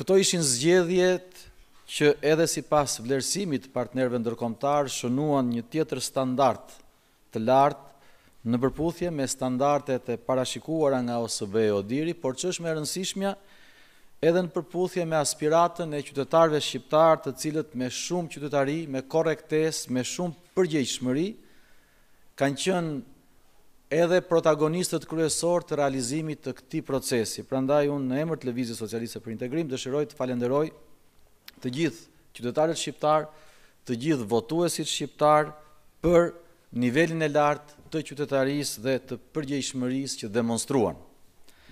këto ishin zgjedhjet që edhe si pas vlerësimit partnerve ndërkomtar shënuan një tjetër standart të lartë në përputhje me standartet e parashikuara nga OSB e Odiri, por që është me rëndësishmja edhe në përputhje me aspiratën e qytetarve shqiptar të cilët me shumë qytetari, me korektes, me shumë përgjegjshmëri, kanë qënë edhe protagonistët kryesor të realizimit të këti procesi. Pra ndaj unë në emër të Levizit Socialiste për Integrim, dëshiroj të falenderoj të gjithë qytetarët shqiptarë, të gjithë votuesit shqiptarë për nivelin e lartë të qytetarisë dhe të përgjejshmërisë që demonstruanë.